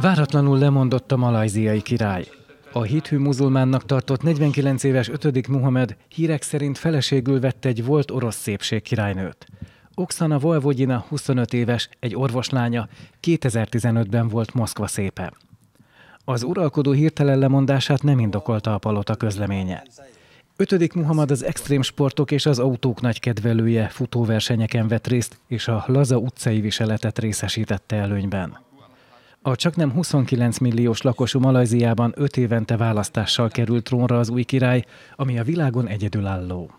Váratlanul lemondott a malajziai király. A hithű muzulmánnak tartott 49 éves 5. Muhamed hírek szerint feleségül vette egy volt orosz szépség királynőt. Oksana Volvogyina 25 éves, egy orvoslánya, 2015-ben volt Moszkva szépe. Az uralkodó hirtelen lemondását nem indokolta a palota közleménye. 5. Muhammad az extrém sportok és az autók nagy kedvelője, futóversenyeken vett részt, és a laza utcai viseletet részesítette előnyben. A csaknem 29 milliós lakosú Malajziában 5 évente választással került trónra az új király, ami a világon egyedülálló.